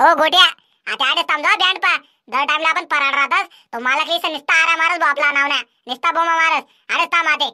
हो गोट्या आता आडच समजा बँड पा दर टाइमला आपण पराड राहतस तो मला काही निस्ता आरा मारस बापला नाव ना निस्ता बोमा मारस आडच थांब आते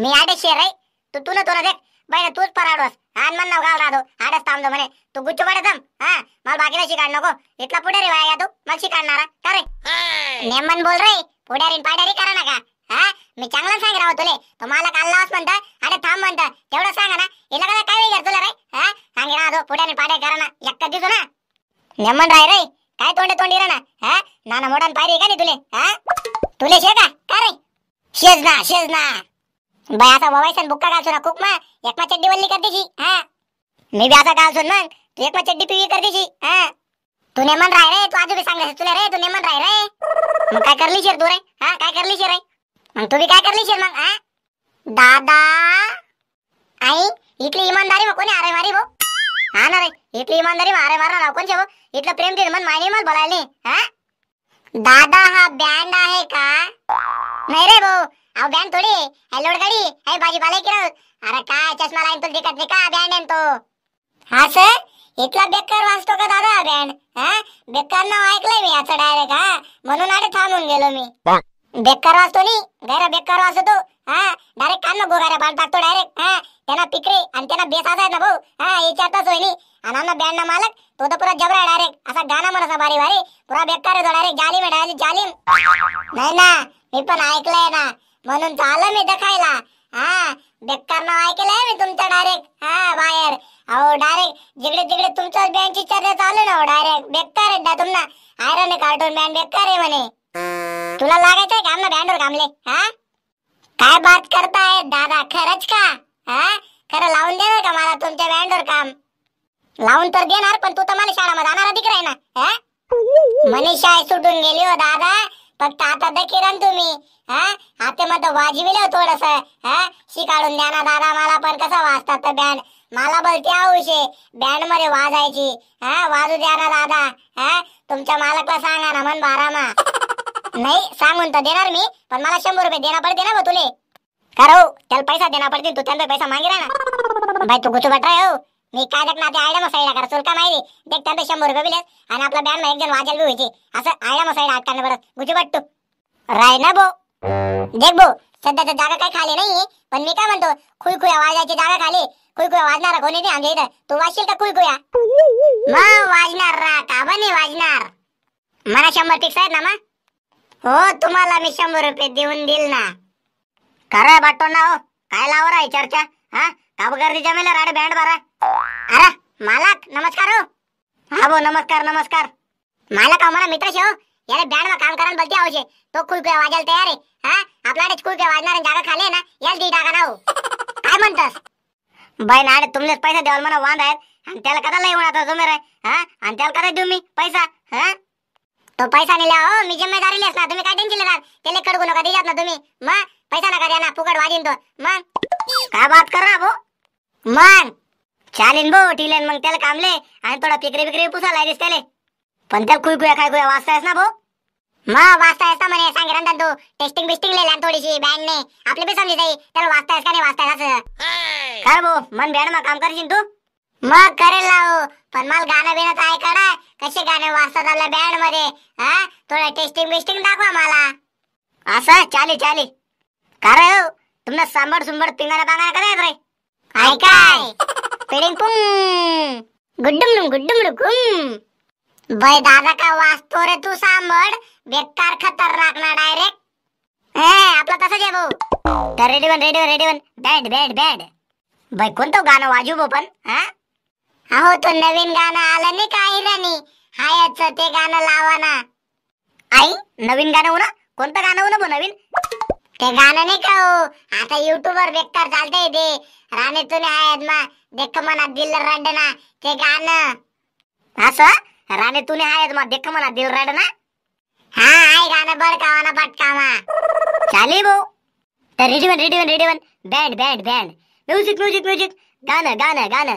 मी आडे शेर रे तू तू ना देख बैल तूच पराडवस हान मन नाव गाव राहतो आडस थांबतो म्हणे तू गुच्छ पडे थांब हा मला बाकीला शिकाड नको इथला पुढे रे वाया तू मला शिकाडणारा का रे नेमन बोल रे पुढ्यारी पाड्यारी करा ना का हा मी चांगला सांग राव तुले तो मला काल लावस म्हणता आडे थांब म्हणता तेवढं सांगा ना इला काय वेळ तुला रे हा सांगे राहतो पुढ्याने पाड्या करा ना नेमन राय रे काय तोंडे तोंडी रे ना हा नाना मोडान पायरी का नाही तुले हा तुले शे का रे शेज ना शेज ना बाय आता ववायसन बुक्का घालतो ना खूप मा मा चड्डी वल्ली करते जी हा मी बी आता घालतो मग तू मा चड्डी पिवी करते जी हा तू नेमन राय रे तू आजू बी सांगायचं तुले रे तू नेमन राय रे मग काय करली शेर तू रे हा काय करली शेर रे मग तू बी काय करली शेर मग हा दादा आई इथली इमानदारी मग कोणी अरे मारी भाऊ हा ना रे इथली इमानदारी मग अरे मारणार कोणचे भाऊ इथलं प्रेम दे मन मायने मला बोलायले हा दादा हा बँड आहे का नाही रे भाऊ अहो बँड थोडी हे लोडगाडी हे भाजीपाला किरण अरे काय चष्मा लाईन तुला दिकत नाही का बँड आहे तो हा सर इथला बेकार वाचतो का दादा बँड हा बेकार नाव ऐकलंय मी याचं डायरेक्ट हा म्हणून अरे थांबून गेलो मी बेकार वाचतो नी गैर बेकार वाचतो हा डायरेक्ट कान गोगाऱ्या बाळ टाकतो डायरेक्ट हा त्यांना पिकरे आणि त्यांना बेस असा ना भाऊ हा याच्यातच होईल आणि आमना बँड मालक तो तर पुरा जबरा डायरेक्ट असा गाणं म्हणा बारी बारी पुरा बेकार येतो डायरेक्ट जाली आहे जालीम नाही ना मी पण ऐकलंय ना म्हणून चाललं मी दखायला हा बेकार ना ऐकलंय मी तुमचा डायरेक्ट हा बाहेर अहो डायरेक्ट जिकडे तिकडे तुमच्याच बँडची चर्चा चालू ना डायरेक्ट हो, बेकार आहे ना तुम्हाला आयरन कार्टून बँड बेकार आहे म्हणे तुला लागायचंय का आमना बँडवर कामले हा काय बात करताय दादा खरंच का खरं लावून दे का मला तुमच्या बँडवर काम लावून तर देणार पण तू तर मला शाळामध्ये ना मनीषा सुटून गेली हो दादा फक्त आता तर तुम्ही आता मग वाजविलं हो थोडस हा शिकाडून द्या ना दादा मला पण कसं वाजतात बँड मला बोलते आऊशे बँड मध्ये वाजायची हा वाजू द्या ना दादा हा तुमच्या मालकला सांगा ना मन बारामा नाही सांगून तर देणार मी पण मला शंभर रुपये देणार पडते ना तुले करो हो, चल पैसा देना पड़ती तू चंद पैसा रहा ना भाई तू गुचू बट हो मी काय देख ना ते आयडा मसाईडा करा तुला काय माहिती देख त्याला शंभर रुपये बिले आणि आपला बँड एक जण वाजेल बी व्हायचे असं आयडा मसाईडा हात काढणं परत गुचू बट तू राय ना बो देख सध्या तर जागा काय खाली नाही पण मी काय म्हणतो खुई खुया वाजायची जागा खाली खुई खुया वाजणार कोणी नाही आमच्या इथं तू वाजशील का खुई खुया वाजणार रा का बने वाजणार मला शंभर फिक्स आहेत ना मा हो तुम्हाला मी शंभर रुपये देऊन दिल ना खरं बाटो ना हो काय लावर आहे चर्चा हा काबगर जमेल राड बँड बारा अरे मालक नमस्कार हो हा भो नमस्कार नमस्कार मालक हमारा हो, मित्र शो हो. याला बँड मा काम करन बलती आवशे तो खुल के तयार आहे हा आपल्याकडे खुल वाजणार जागा खाली ना याल दी टाका ना हो काय म्हणतस भाई नाड तुमलेच पैसा द्याल मला वांद आहेत आणि त्याला कदा लय होणार तुम्ही रे हा आणि त्याला कदा देऊ मी पैसा हा तो पैसा नेला हो मी जिम्मेदारी लेस ना तुम्ही काय टेंशन लेणार त्याला कडगु नका देयात ना तुम्ही मग पैसा नका देना फुकट वाजीन तो मग काय बात कर रहा भो मग चालेन भो टिलेन मग त्याला कामले आणि थोडा पिकरे पिकरे पुसा लागेस त्याले पण त्या कुई कुया काय कुया वाचतायस ना बो मग वाचतायस ना म्हणे सांग रंधन तू टेस्टिंग बिस्टिंग लिहिल्या थोडीशी ने आपले बी समजी जाई त्याला वाचतायस का नाही वाचतायस असं कर भो मन भेड मग काम करशील तू मग करेल ना हो पण मला गाणं बिणं ऐका ना कसे गाणे वाचतात आलं बँड मध्ये हा थोडं टेस्टिंग बिस्टिंग दाखवा मला असं चाले चाले का रे सांबर सुंबर सांबड सुंबड पिंगाणं रे ऐकाय काय पिडिंग पुंग गुड्डुम गुड्डुम गुम बाय दादा का वाचतो रे तू सांबड बेकार खतर ना डायरेक्ट हे आपला तसंच आहे भाऊ ready one ready one ready one band band band बाय कोणतं गाणं वाजू भाऊ पण हा अहो तो नवीन गाणं आलं नाही का राणी हायच ते गाणं लावा ना आई नवीन गाणं होणं कोणतं गाणं होणार नवीन ते गाणं नाही का हो आता युट्यूब वर बेकार चालतंय ते राणे तुने हायत मा देख मना दिल रडना ते गाणं असं राणे तुने हायत मा देख मना दिल रडना हा आई गाणं बर कावाना पटकावा चाली भाऊ तर one ready one band band band music music music गाणं गाणं गाणं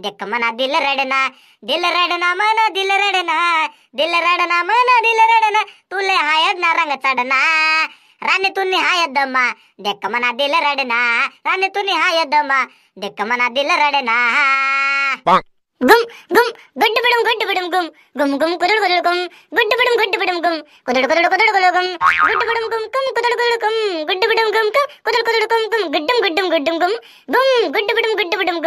देख मना दिल रडना दिल रडना मन दिल रडना दिल रडना मन दिल रडना तुले हायद ना रंग चढना राणे तुम्ही हाय दमा देख मना दिल रडना राणे तुनी हाय दमा देख मना दिल रडना கும் கும் குட்டு பிடும் குட்டு பிடும் கும் கும் கும் குதடு குதடு கும் குட்டு பிடும் குட்டு பிடும் கும் குதடு குதடு குதடு குதடு கும் குட்டு பிடும் கும் கும் குதடு குதடு கும் குட்டு பிடும் கும் கும் குதடு குதடு கும் கும் குட்டும் குட்டும் குட்டும் கும் கும் குட்டு பிடும் குட்டு பிடும்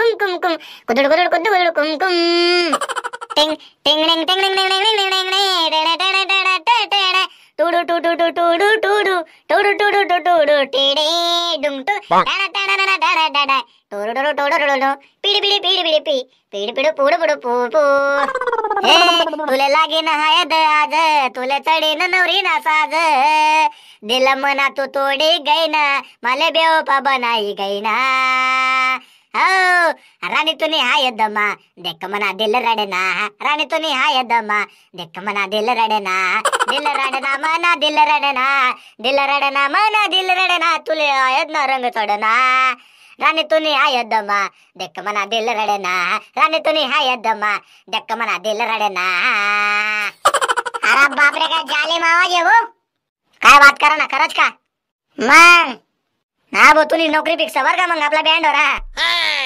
கும் கும் கும் குதடு குதடு கும் குட்டு பிடும் கும் கும் கும் குதடு குதடு குத்து குதடு கும் கும் டிங் டிங் டிங் டிங் டிங் டிங் டிங் டிங் டிங் டூடு டூடு டூடு டூடு டூடு டூடு டூடு டூடு டூடு டூடு டூடு டூடு டூடு टोरडोरो टोडोरोडो पिढी पिढी पिढी पिढी पी पिढी पिढी पुड पुड पू पू हे तुला लागे ना हायद आज तुले चढे ना नवरी ना साज दिला मना तू तोडी गई ना मला बेवपा बनाई गई ना हो राणी तुनी हाय दमा देख मना दिल रडे ना राणी तुनी हाय दमा देख मना दिल रडे ना दिल रडे ना मना दिल रडे ना दिल रडे ना मना दिल रडे ना तुले आयत ना रंग चढना రాని తుని ఆయద్దమ్మా దెక్క रानी तुनी हाय తుని ఆయద్దమ్మా దెక్క మన దిల్లరడేనా अरे बापरे काय जाले मावा जे वो काय बात करा ना खरंच का मग ना भाऊ तुम्ही नोकरी पिक्स बर का मग आपला बँड होरा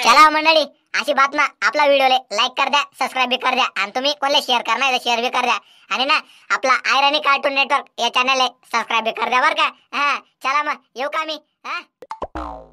चला हो मंडळी अशी बातमा आपला व्हिडिओले लाईक कर द्या सबस्क्राईब बी कर द्या आणि तुम्ही कोणले शेअर करणार शेअर बी कर द्या आणि ना आपला आयरणी कार्टून नेटवर्क या चॅनल सबस्क्राईब बी कर द्या बर का हा चला मग येऊ का मी हा